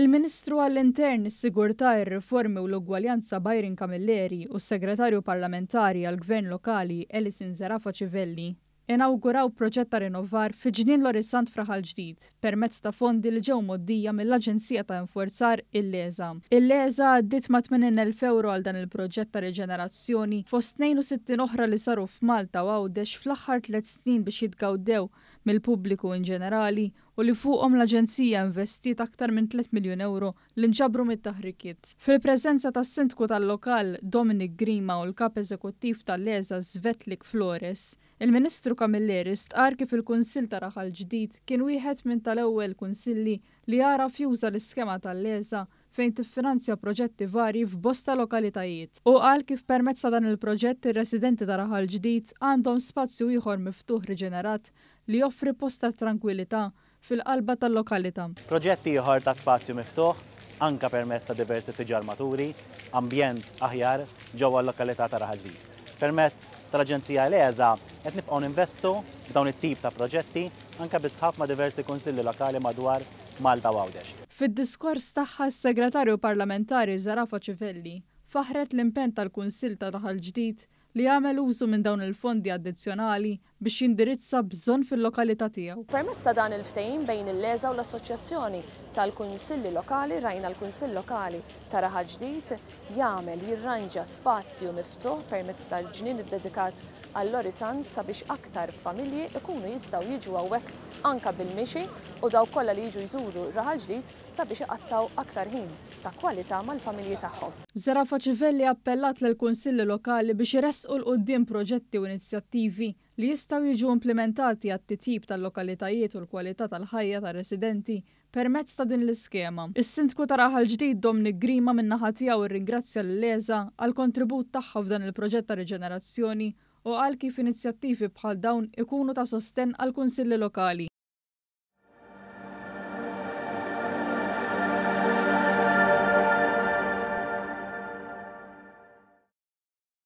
Il-Ministru għall-Intern, is-Sigurtà, ir-Riformi u l-Ugwaljanza Bajrin Kamilleri u s-Segretarju Parlamentari għall-Gvern Lokali Elisin Zarafa Civelli inawguraw proġett ta' rinnovar fi ġnien l-Orissant fraħal ġdid permezz ta' fondi li ġew moddija mill-Aġenzija ta' Infurzar il-Leza. Il-Leza għaddit ma' 80.000 euro għal dan il-proġett ta' reġenerazzjoni fost 62 oħra li saru f'Malta u għawdex fl-aħħar tliet snin biex jitgawdew mill-pubbliku in ġenerali u li fuqhom l-Aġenzija investit aktar minn 3 miljun euro li nġabru mit-taħrikiet. Fil-preżenza tas sindku tal-lokal Dominic Grima u l-kap eżekuttiv tal-Leza Zvetlik Flores, il-Ministru Kamilleri stqar kif il-Kunsill ta' Raħal ġdid kien wieħed minn tal-ewwel kunsilli li jara fjuża l-iskema tal leża fejn tiffinanzja proġetti varji f'bosta lokalitajiet. U qal kif permezz dan il-proġett ir-residenti ta' Raħal ġdid għandhom spazju ieħor miftuħ riġenerat li joffri posta tranquillità fil-qalba tal-lokalità. Proġetti ieħor ta' spazju miftuħ anka permezz ta' diversi siġar maturi, ambjent aħjar ġewwa l-lokalità ta' Raħal ġdid Permezz tal-Aġenzija l-EZA qed nibqgħu ninvestu f'dawn it-tip ta' proġetti anke bisħab ma' diversi kunsilli lokali madwar Malta Għawdex. Fid-diskors tagħha s-Segretarju Parlamentari Zarafa Ċivelli faħret l-impen tal-Kunsill ta' daħal ġdid li għamel użu minn dawn il-fondi addizzjonali biex jindirizza bżonn fil-lokalità tiegħu. Permezz ta' dan il-ftehim bejn il-leża u l-Assoċjazzjoni tal-Kunsilli Lokali rajna l-Kunsill Lokali ta' Raħa ġdid jagħmel jirranġa spazju miftuħ permezz tal-ġnien iddedikat għall-Orisant sabiex aktar familji ikunu jistgħu jiġu hawnhekk anka bil-mixi u daw kollha li jiġu jżuru Raħa ġdid sabiex iqattaw aktar ħin ta' kwalità mal-familji tagħhom. Zara Faċivelli appellat lill-Kunsilli Lokali biex iress u l-qoddim proġetti u inizjattivi li jistaw jiġu implementati għat titjib tal-lokalitajiet u l-kwalità tal-ħajja tal-residenti permezz ta' din l-iskema. Is-sindku ta' raħal ġdid Domni Grima minnaħa tiegħu irringrazzja l leża għal kontribut tagħha f'dan il-proġett ta' riġenerazzjoni u għal kif inizjattivi bħal dawn ikunu ta' sosten għal kunsilli lokali.